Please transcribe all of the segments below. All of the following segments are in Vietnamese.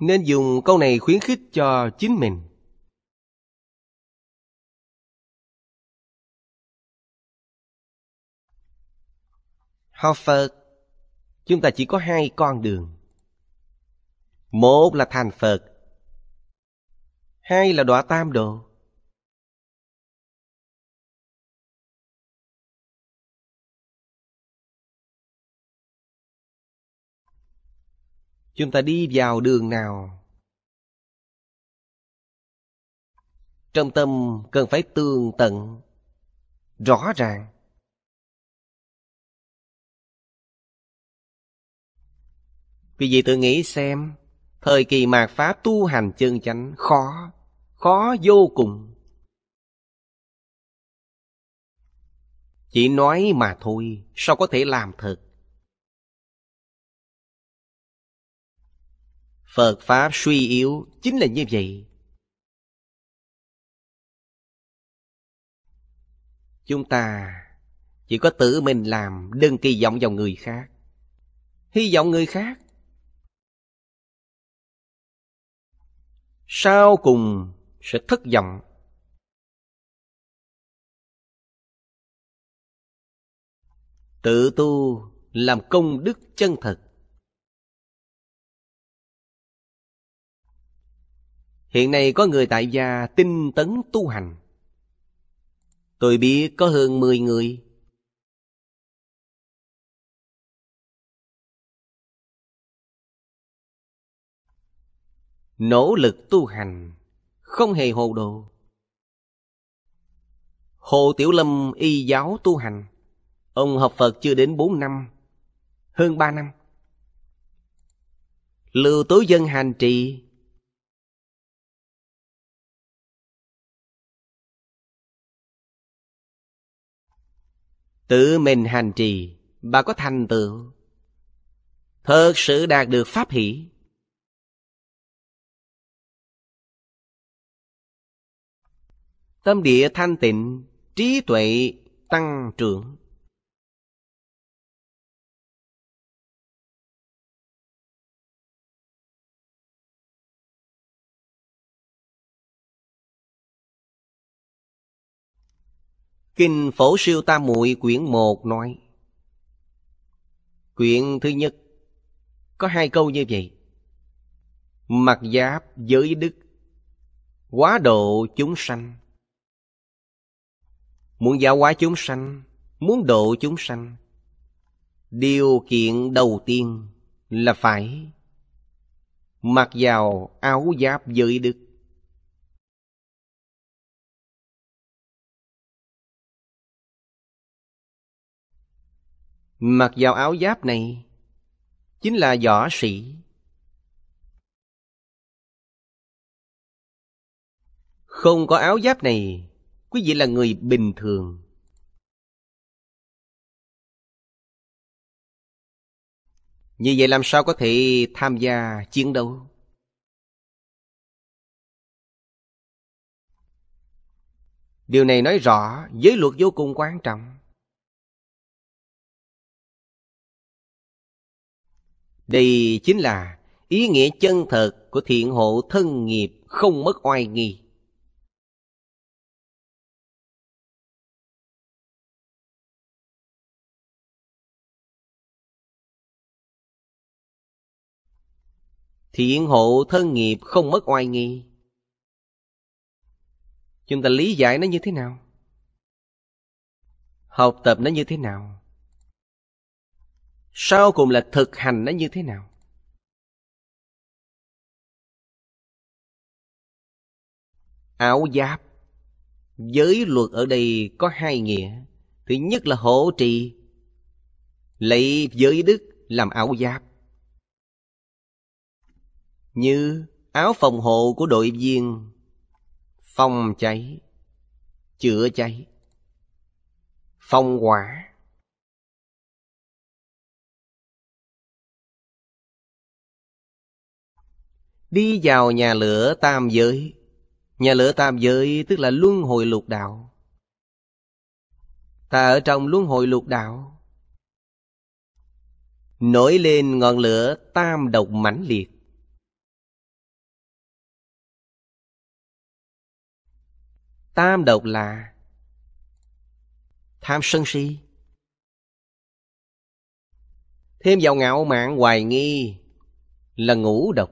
nên dùng câu này khuyến khích cho chính mình học phật chúng ta chỉ có hai con đường một là thành phật hai là đọa tam độ chúng ta đi vào đường nào trong tâm cần phải tường tận rõ ràng vì vậy tự nghĩ xem thời kỳ mạt pháp tu hành chân chánh khó khó vô cùng chỉ nói mà thôi sao có thể làm thật Phật Pháp suy yếu chính là như vậy. Chúng ta chỉ có tự mình làm đừng kỳ vọng vào người khác. Hy vọng người khác. Sau cùng sẽ thất vọng. Tự tu làm công đức chân thật Hiện nay có người tại gia tinh tấn tu hành. Tôi biết có hơn 10 người. Nỗ lực tu hành, không hề hồ đồ. Hồ Tiểu Lâm y giáo tu hành. Ông học Phật chưa đến 4 năm, hơn 3 năm. Lưu Tố Dân hành trì Tự mình hành trì, bà có thành tựu. Thật sự đạt được pháp hỷ. Tâm địa thanh tịnh, trí tuệ tăng trưởng. Kinh Phổ Siêu Tam Muội quyển 1 nói Quyển thứ nhất Có hai câu như vậy Mặc giáp giới đức Quá độ chúng sanh Muốn giáo hóa chúng sanh Muốn độ chúng sanh Điều kiện đầu tiên là phải Mặc vào áo giáp giới đức mặc vào áo giáp này chính là võ sĩ không có áo giáp này quý vị là người bình thường như vậy làm sao có thể tham gia chiến đấu điều này nói rõ giới luật vô cùng quan trọng Đây chính là ý nghĩa chân thật của thiện hộ thân nghiệp không mất oai nghi. Thiện hộ thân nghiệp không mất oai nghi. Chúng ta lý giải nó như thế nào? Học tập nó như thế nào? sau cùng là thực hành nó như thế nào áo giáp giới luật ở đây có hai nghĩa thứ nhất là hộ trì lấy giới đức làm áo giáp như áo phòng hộ của đội viên phòng cháy chữa cháy phòng hỏa Đi vào nhà lửa tam giới Nhà lửa tam giới tức là luân hồi lục đạo Ta ở trong luân hồi lục đạo Nổi lên ngọn lửa tam độc mãnh liệt Tam độc là Tham sân si Thêm vào ngạo mạn hoài nghi Là ngũ độc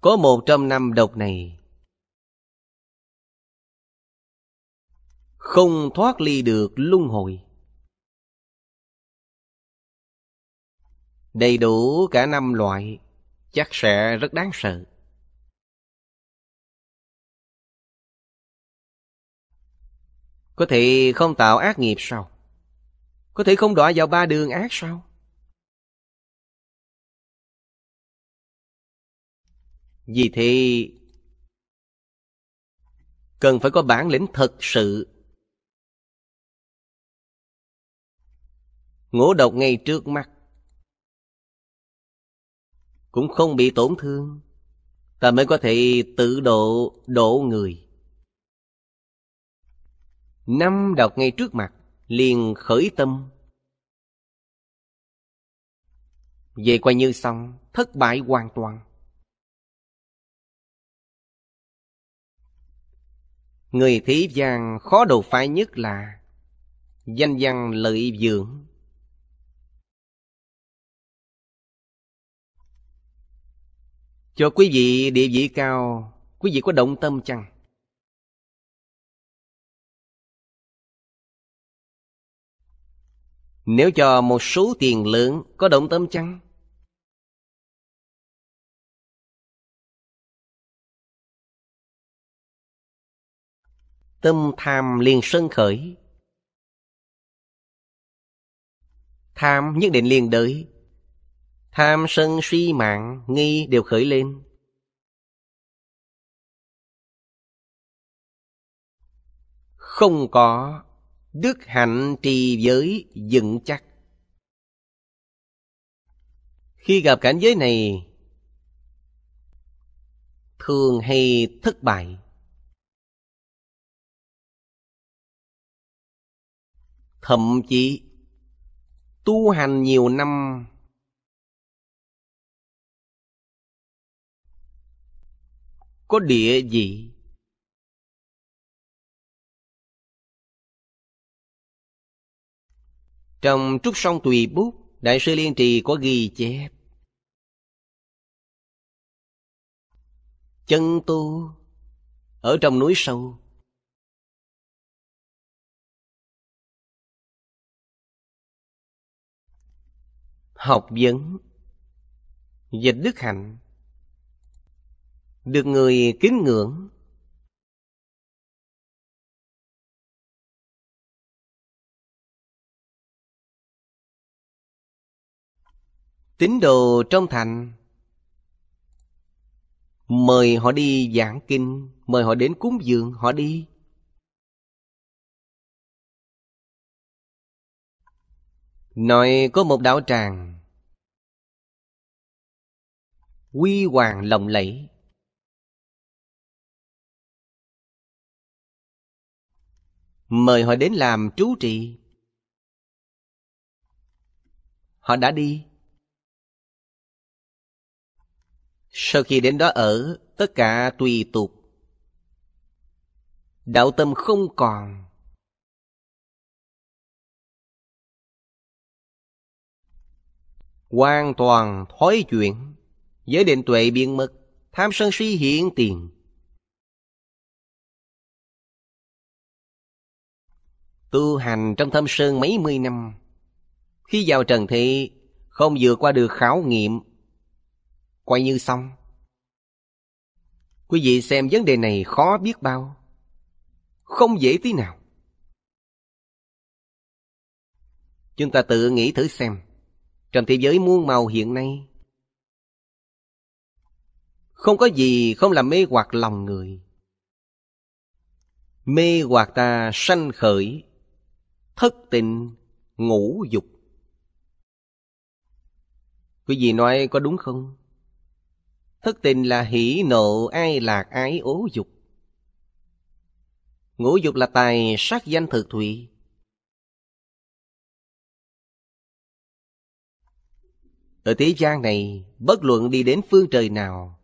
Có một trăm năm độc này Không thoát ly được luân hồi Đầy đủ cả năm loại Chắc sẽ rất đáng sợ Có thể không tạo ác nghiệp sao? Có thể không đọa vào ba đường ác sao? Vì thế, cần phải có bản lĩnh thật sự. ngủ độc ngay trước mắt, cũng không bị tổn thương, ta mới có thể tự độ độ người. Năm đọc ngay trước mặt, liền khởi tâm. Về coi như xong, thất bại hoàn toàn. Người thế gian khó đầu phái nhất là Danh văn lợi dưỡng Cho quý vị địa vị cao Quý vị có động tâm chăng? Nếu cho một số tiền lớn có động tâm chăng? tâm tham liền sân khởi tham nhất định liền đợi, tham sân suy mạng nghi đều khởi lên không có đức hạnh trì giới vững chắc khi gặp cảnh giới này thường hay thất bại thậm chí tu hành nhiều năm có địa vị trong trúc sông tùy bút đại sư liên trì có ghi chép chân tu ở trong núi sâu Học vấn Dịch đức hạnh Được người kính ngưỡng Tín đồ trong thành Mời họ đi giảng kinh Mời họ đến cúng dường họ đi Nội có một đạo tràng Quy hoàng lộng lẫy Mời họ đến làm trú trị Họ đã đi Sau khi đến đó ở Tất cả tùy tục Đạo tâm không còn hoàn toàn thói chuyện, với định tuệ biên mực, tham sân si hiện tiền. Tu hành trong thâm sơn mấy mươi năm, khi vào trần thị không vượt qua được khảo nghiệm, coi như xong. Quý vị xem vấn đề này khó biết bao, không dễ tí nào. Chúng ta tự nghĩ thử xem trong thế giới muôn màu hiện nay Không có gì không làm mê hoặc lòng người Mê hoặc ta sanh khởi Thất tình ngũ dục Quý vị nói có đúng không? Thất tình là hỷ nộ ai lạc ái ố dục Ngũ dục là tài sắc danh thực thụy Ở thế gian này, bất luận đi đến phương trời nào,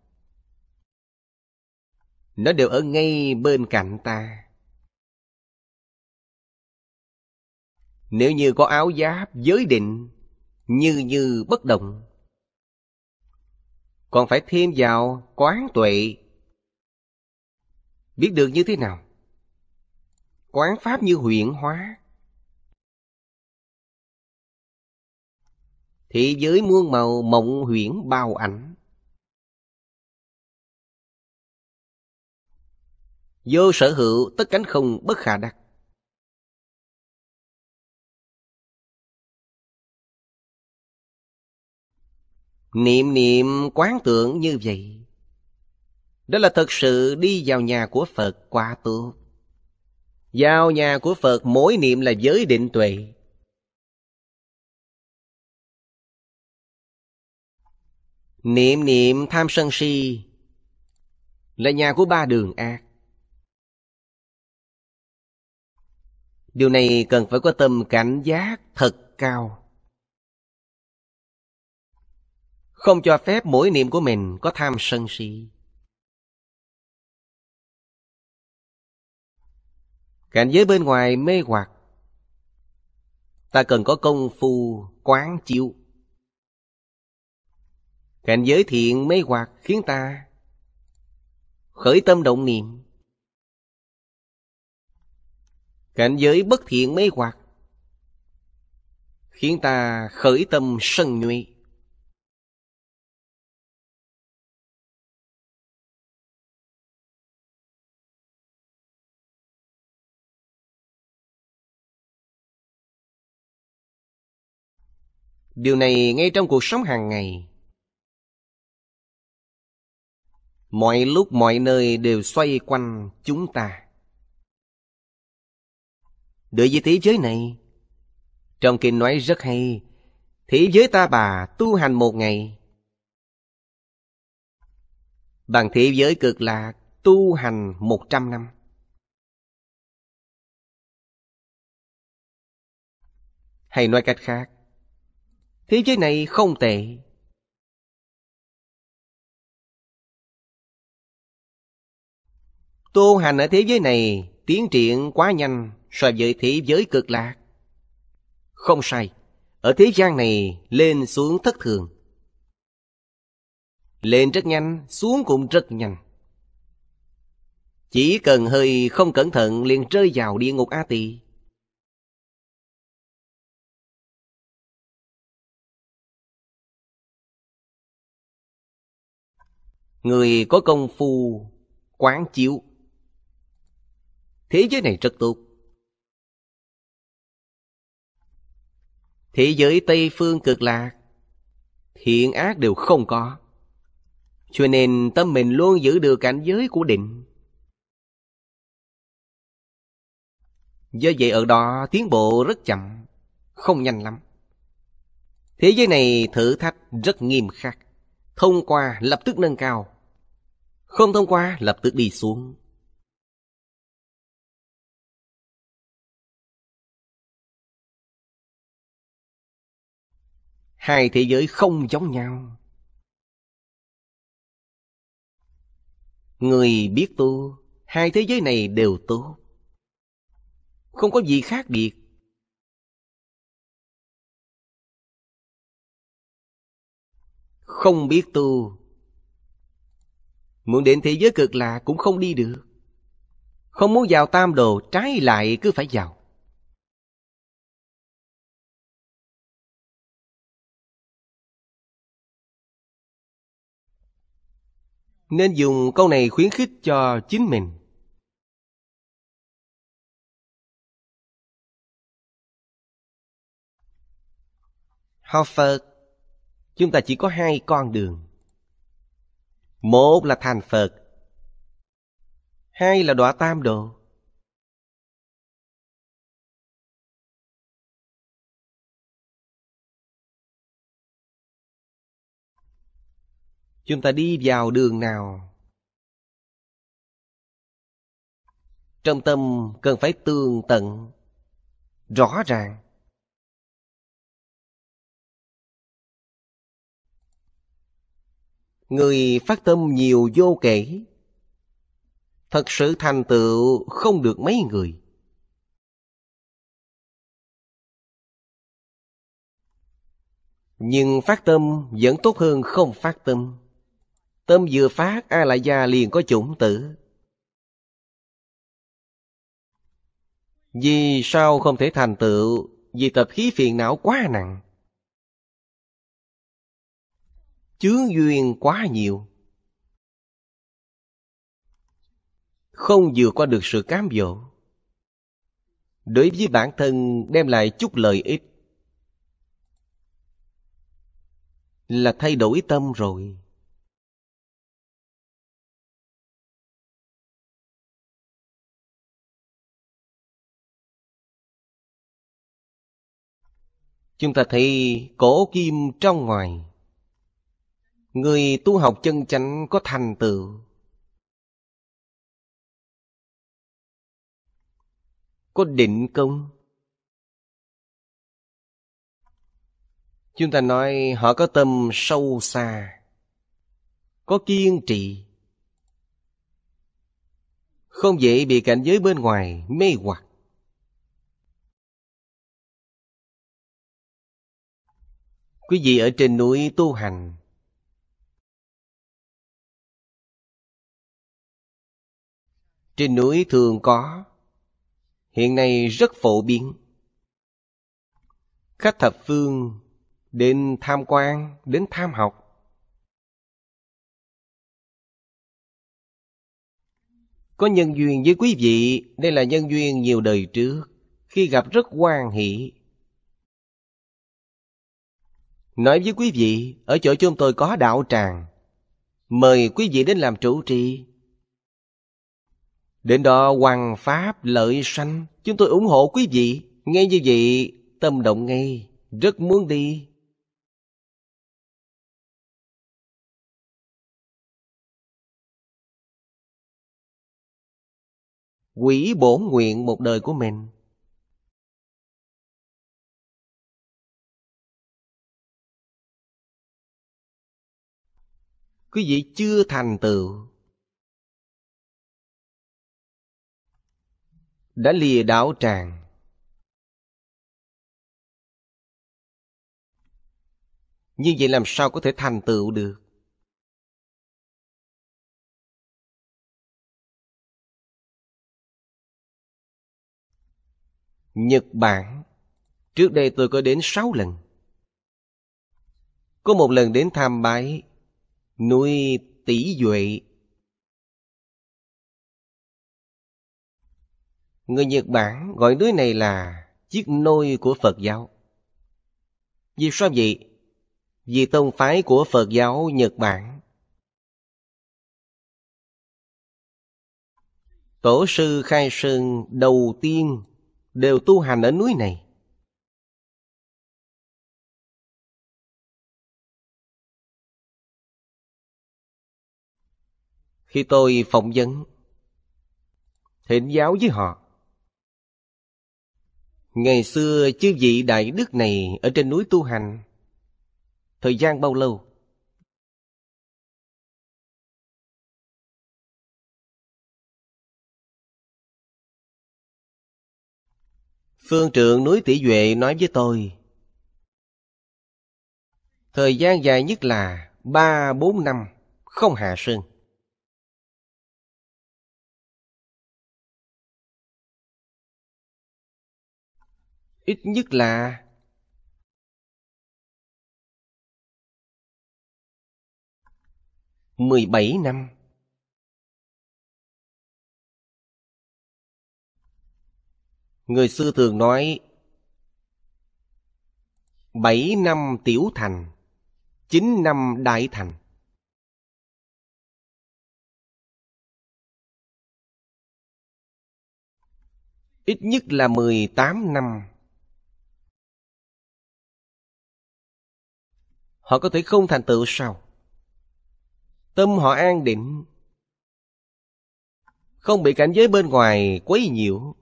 nó đều ở ngay bên cạnh ta. Nếu như có áo giáp giới định, như như bất động, còn phải thêm vào quán tuệ. Biết được như thế nào? Quán pháp như huyện hóa. Thế giới muôn màu mộng huyễn bao ảnh. Vô sở hữu tất cánh không bất khả đắc. Niệm niệm quán tưởng như vậy Đó là thật sự đi vào nhà của Phật quá tu Vào nhà của Phật mỗi niệm là giới định tuệ Niệm niệm tham sân si là nhà của ba đường ác. Điều này cần phải có tâm cảnh giác thật cao. Không cho phép mỗi niệm của mình có tham sân si. Cảnh giới bên ngoài mê hoặc. Ta cần có công phu quán chiếu Cảnh giới thiện mê hoặc khiến ta khởi tâm động niệm. Cảnh giới bất thiện mê hoặc khiến ta khởi tâm sân nhuệ. Điều này ngay trong cuộc sống hàng ngày mọi lúc mọi nơi đều xoay quanh chúng ta đối với thế giới này trong kinh nói rất hay thế giới ta bà tu hành một ngày bằng thế giới cực lạc tu hành một trăm năm hay nói cách khác thế giới này không tệ Tu hành ở thế giới này tiến triển quá nhanh so với thế giới cực lạc. Không sai, ở thế gian này lên xuống thất thường. Lên rất nhanh, xuống cũng rất nhanh. Chỉ cần hơi không cẩn thận liền rơi vào địa ngục A Tỳ. Người có công phu quán chiếu Thế giới này rất tốt. Thế giới Tây Phương cực lạc, thiện ác đều không có. Cho nên tâm mình luôn giữ được cảnh giới của định. Do vậy ở đó tiến bộ rất chậm, không nhanh lắm. Thế giới này thử thách rất nghiêm khắc. Thông qua lập tức nâng cao. Không thông qua lập tức đi xuống. hai thế giới không giống nhau. Người biết tu, hai thế giới này đều tốt. Không có gì khác biệt. Không biết tu, muốn đến thế giới cực lạc cũng không đi được. Không muốn vào tam đồ, trái lại cứ phải vào. nên dùng câu này khuyến khích cho chính mình học phật chúng ta chỉ có hai con đường một là thành phật hai là đọa tam đồ chúng ta đi vào đường nào trong tâm cần phải tường tận rõ ràng người phát tâm nhiều vô kể thật sự thành tựu không được mấy người nhưng phát tâm vẫn tốt hơn không phát tâm Tâm vừa phát a la gia liền có chủng tử. Vì sao không thể thành tựu? Vì tập khí phiền não quá nặng. Chướng duyên quá nhiều. Không vượt qua được sự cám dỗ. Đối với bản thân đem lại chút lợi ích. Là thay đổi tâm rồi. Chúng ta thấy cổ kim trong ngoài. Người tu học chân chánh có thành tựu. Có định công. Chúng ta nói họ có tâm sâu xa, có kiên trì, không dễ bị cảnh giới bên ngoài mê hoặc. Quý vị ở trên núi tu hành Trên núi thường có Hiện nay rất phổ biến Khách thập phương đến tham quan, đến tham học Có nhân duyên với quý vị, đây là nhân duyên nhiều đời trước Khi gặp rất quan hỷ Nói với quý vị, ở chỗ chúng tôi có đạo tràng. Mời quý vị đến làm chủ trì. Đến đó hoàng pháp lợi sanh, chúng tôi ủng hộ quý vị. Nghe như vậy, tâm động ngay, rất muốn đi. Quỷ bổ nguyện một đời của mình quý vị chưa thành tựu đã lìa đảo tràng như vậy làm sao có thể thành tựu được Nhật Bản Trước đây tôi có đến sáu lần Có một lần đến tham bái Núi tỷ duệ Người Nhật Bản gọi núi này là chiếc nôi của Phật giáo. Vì sao vậy? Vì tông phái của Phật giáo Nhật Bản. Tổ sư Khai Sơn đầu tiên đều tu hành ở núi này. Khi tôi phỏng vấn Thịnh giáo với họ Ngày xưa chư vị đại đức này Ở trên núi tu hành Thời gian bao lâu? Phương trượng núi tỷ duệ nói với tôi Thời gian dài nhất là ba bốn năm Không hạ sơn Ít nhất là... mười bảy năm Người xưa thường nói bảy năm tiểu thành chín năm đại thành ít nhất là mười tám năm. họ có thể không thành tựu sao? Tâm họ an định, không bị cảnh giới bên ngoài quấy nhiễu,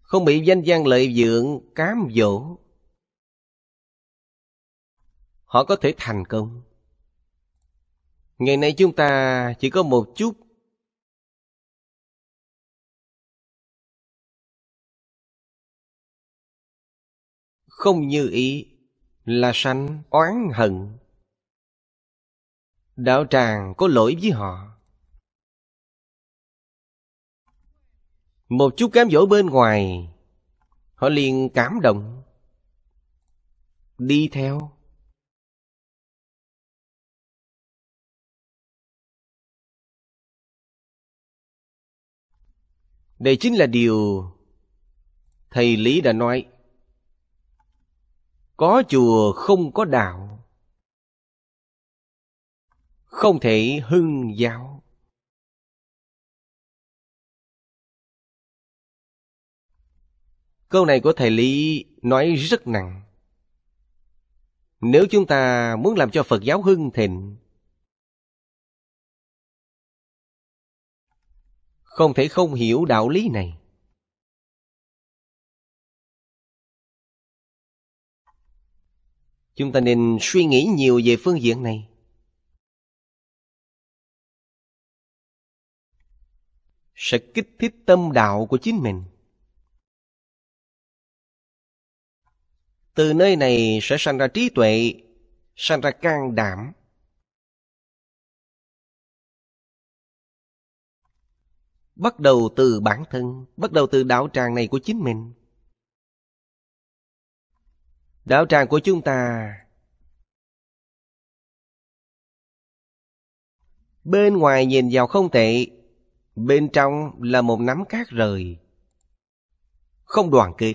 không bị danh gian lợi dưỡng cám dỗ. Họ có thể thành công. Ngày nay chúng ta chỉ có một chút không như ý là sanh oán hận đạo tràng có lỗi với họ một chút cám dỗ bên ngoài họ liền cảm động đi theo đây chính là điều thầy lý đã nói có chùa không có đạo. Không thể hưng giáo. Câu này của thầy Lý nói rất nặng. Nếu chúng ta muốn làm cho Phật giáo hưng thịnh, không thể không hiểu đạo lý này. chúng ta nên suy nghĩ nhiều về phương diện này sẽ kích thích tâm đạo của chính mình từ nơi này sẽ sanh ra trí tuệ sanh ra can đảm bắt đầu từ bản thân bắt đầu từ đạo tràng này của chính mình Đạo tràng của chúng ta Bên ngoài nhìn vào không tệ Bên trong là một nắm cát rời Không đoàn kết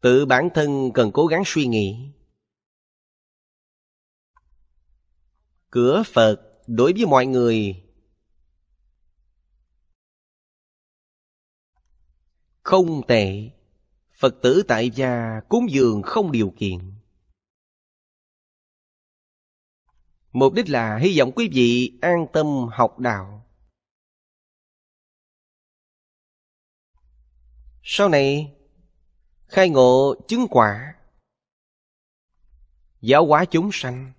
Tự bản thân cần cố gắng suy nghĩ cửa phật đối với mọi người không tệ phật tử tại gia cúng dường không điều kiện mục đích là hy vọng quý vị an tâm học đạo sau này khai ngộ chứng quả giáo hóa chúng sanh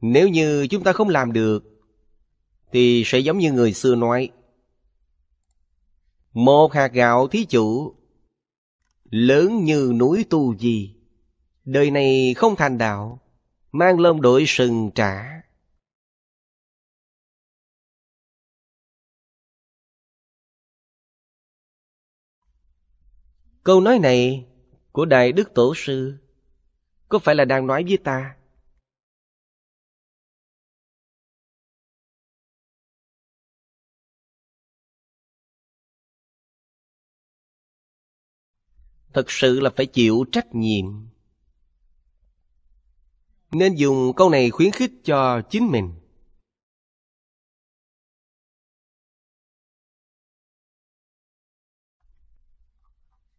Nếu như chúng ta không làm được, thì sẽ giống như người xưa nói. Một hạt gạo thí chủ, lớn như núi tu gì, đời này không thành đạo, mang lông đội sừng trả. Câu nói này của Đại Đức Tổ Sư có phải là đang nói với ta thật sự là phải chịu trách nhiệm nên dùng câu này khuyến khích cho chính mình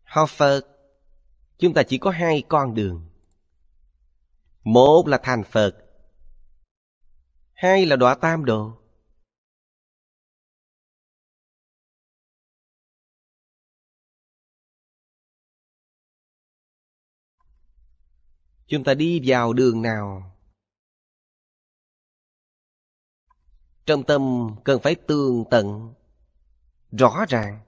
học phật chúng ta chỉ có hai con đường một là thành phật hai là đọa tam độ Chúng ta đi vào đường nào? Trong tâm cần phải tường tận, rõ ràng.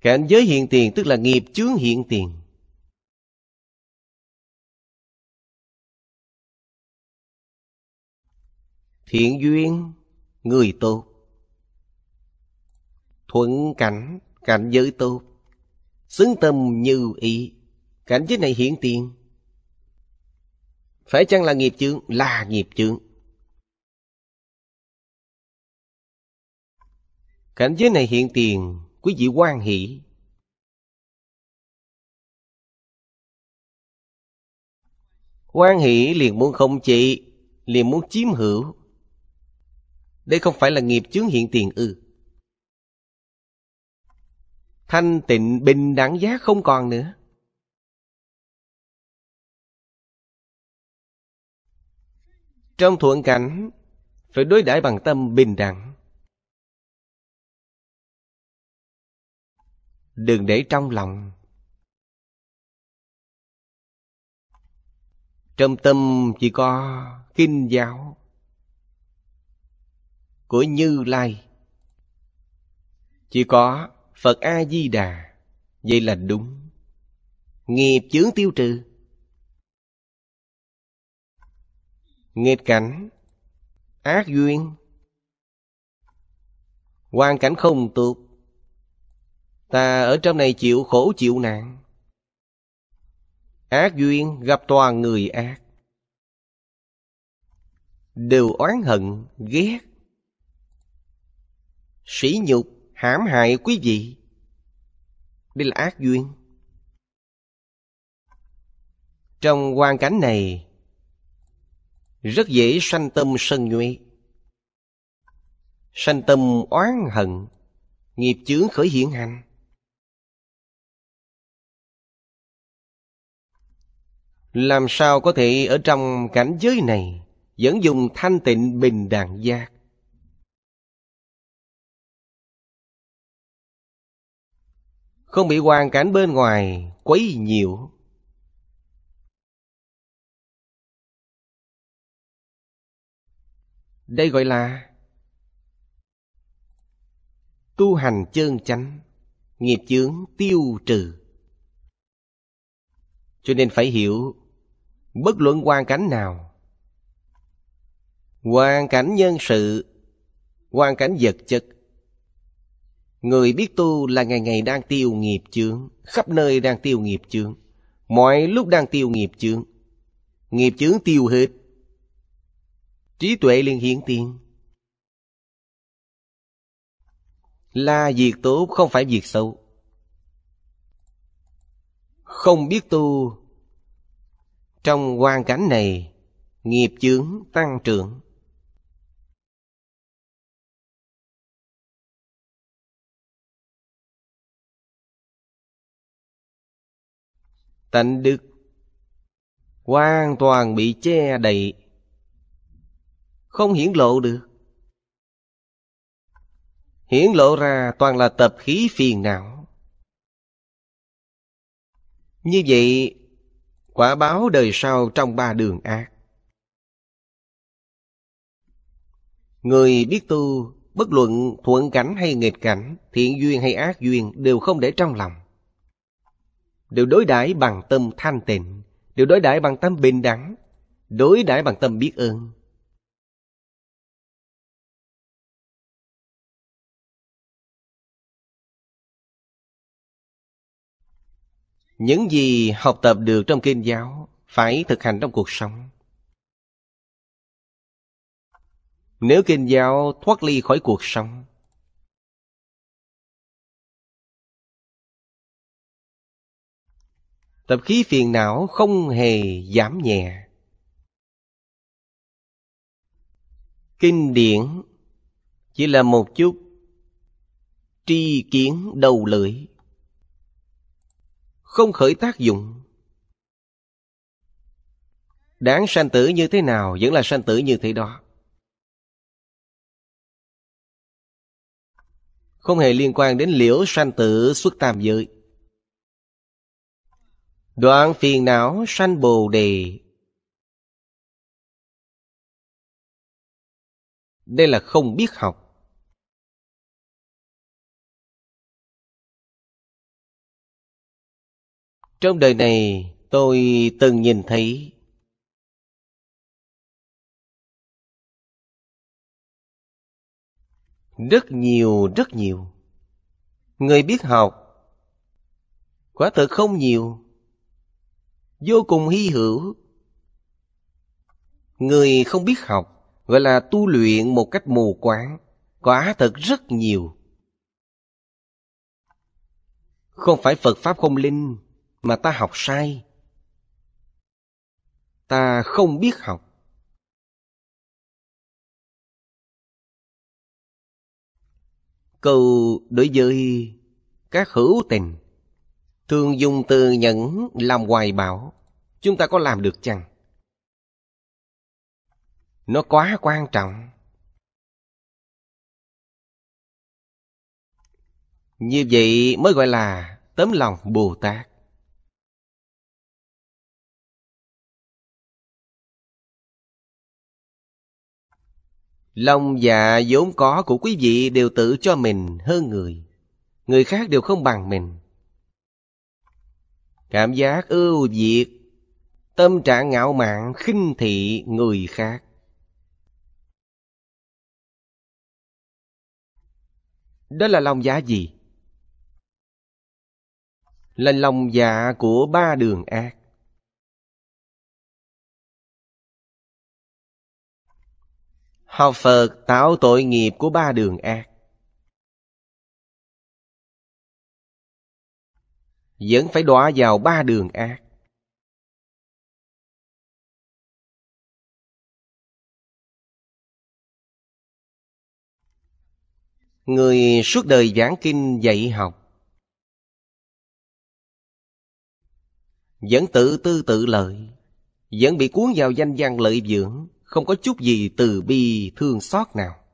Cảnh giới hiện tiền tức là nghiệp chướng hiện tiền. Thiện duyên, người tốt. Thuận cảnh, cảnh giới tốt xứng tâm như ý cảnh giới này hiển tiền phải chăng là nghiệp chướng là nghiệp chướng cảnh giới này hiện tiền quý vị quan hỷ quan hỷ liền muốn không chị liền muốn chiếm hữu đây không phải là nghiệp chướng hiện tiền ư thanh tịnh bình đẳng giác không còn nữa trong thuận cảnh phải đối đãi bằng tâm bình đẳng đừng để trong lòng trong tâm chỉ có kinh giáo của như lai chỉ có Phật A-di-đà Vậy là đúng Nghiệp chướng tiêu trừ Nghịch cảnh Ác duyên Hoàn cảnh không tuột Ta ở trong này chịu khổ chịu nạn Ác duyên gặp toàn người ác Đều oán hận, ghét Sỉ nhục hãm hại quý vị đây là ác duyên trong hoàn cảnh này rất dễ sanh tâm sân nhuệ sanh tâm oán hận nghiệp chướng khởi hiện hành làm sao có thể ở trong cảnh giới này vẫn dùng thanh tịnh bình đẳng giác không bị hoàn cảnh bên ngoài quấy nhiều. Đây gọi là tu hành chân chánh, nghiệp chướng tiêu trừ. Cho nên phải hiểu, bất luận hoàn cảnh nào, hoàn cảnh nhân sự, hoàn cảnh vật chất, Người biết tu là ngày ngày đang tiêu nghiệp chướng, khắp nơi đang tiêu nghiệp chướng, mọi lúc đang tiêu nghiệp chướng. Nghiệp chướng tiêu hết. Trí tuệ liền hiển tiên Là việc tốt không phải việc xấu. Không biết tu trong hoàn cảnh này, nghiệp chướng tăng trưởng. tánh đức hoàn toàn bị che đậy không hiển lộ được hiển lộ ra toàn là tập khí phiền não như vậy quả báo đời sau trong ba đường ác người biết tu bất luận thuận cảnh hay nghịch cảnh thiện duyên hay ác duyên đều không để trong lòng đều đối đãi bằng tâm thanh tịnh, đều đối đãi bằng tâm bình đẳng, đối đãi bằng tâm biết ơn. Những gì học tập được trong kinh giáo phải thực hành trong cuộc sống. Nếu kinh giáo thoát ly khỏi cuộc sống Tập khí phiền não không hề giảm nhẹ. Kinh điển chỉ là một chút tri kiến đầu lưỡi. Không khởi tác dụng. Đáng sanh tử như thế nào vẫn là sanh tử như thế đó. Không hề liên quan đến liễu sanh tử xuất tam giới. Đoạn phiền não sanh bồ đề Đây là không biết học Trong đời này tôi từng nhìn thấy Rất nhiều, rất nhiều Người biết học Quả thực không nhiều vô cùng hy hữu. Người không biết học gọi là tu luyện một cách mù quáng, quả thật rất nhiều. Không phải Phật Pháp không linh mà ta học sai. Ta không biết học. Câu đối với các hữu tình Thường dùng từ nhẫn làm hoài bảo. Chúng ta có làm được chăng? Nó quá quan trọng. Như vậy mới gọi là tấm lòng Bồ Tát. Lòng dạ vốn có của quý vị đều tự cho mình hơn người. Người khác đều không bằng mình cảm giác ưu việt, tâm trạng ngạo mạn khinh thị người khác. Đó là lòng dạ gì? Là lòng dạ của ba đường ác. Học Phật tạo tội nghiệp của ba đường ác. vẫn phải đọa vào ba đường ác. Người suốt đời giảng kinh dạy học Vẫn tự tư tự lợi Vẫn bị cuốn vào danh văn lợi dưỡng Không có chút gì từ bi thương xót nào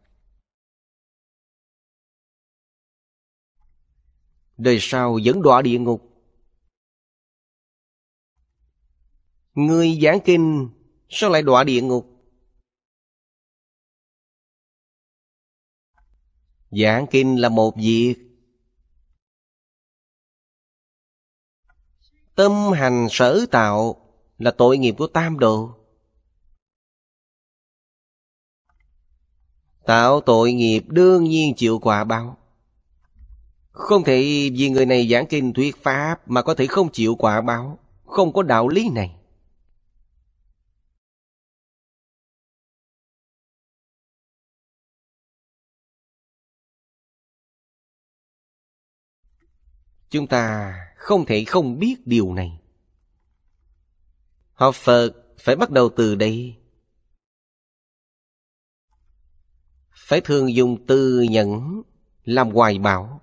Đời sau vẫn đọa địa ngục người giảng kinh sao lại đọa địa ngục? Giảng kinh là một việc. Tâm hành sở tạo là tội nghiệp của tam độ Tạo tội nghiệp đương nhiên chịu quả báo. Không thể vì người này giảng kinh thuyết pháp mà có thể không chịu quả báo. Không có đạo lý này. Chúng ta không thể không biết điều này. Học Phật phải bắt đầu từ đây. Phải thường dùng tư nhẫn làm hoài bảo.